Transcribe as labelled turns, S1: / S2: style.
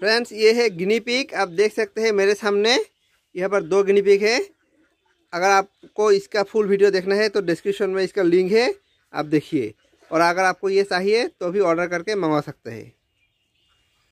S1: friends ये है guinea pick up देख सकते हैं मेरे सामने यहाँ पर दो गिनी पिक है अगर आपको इसका फुल वीडियो देखना है तो डिस्क्रिप्शन में इसका लिंक है आप देखिए और अगर आपको ये चाहिए तो भी ऑर्डर करके मंगवा सकते हैं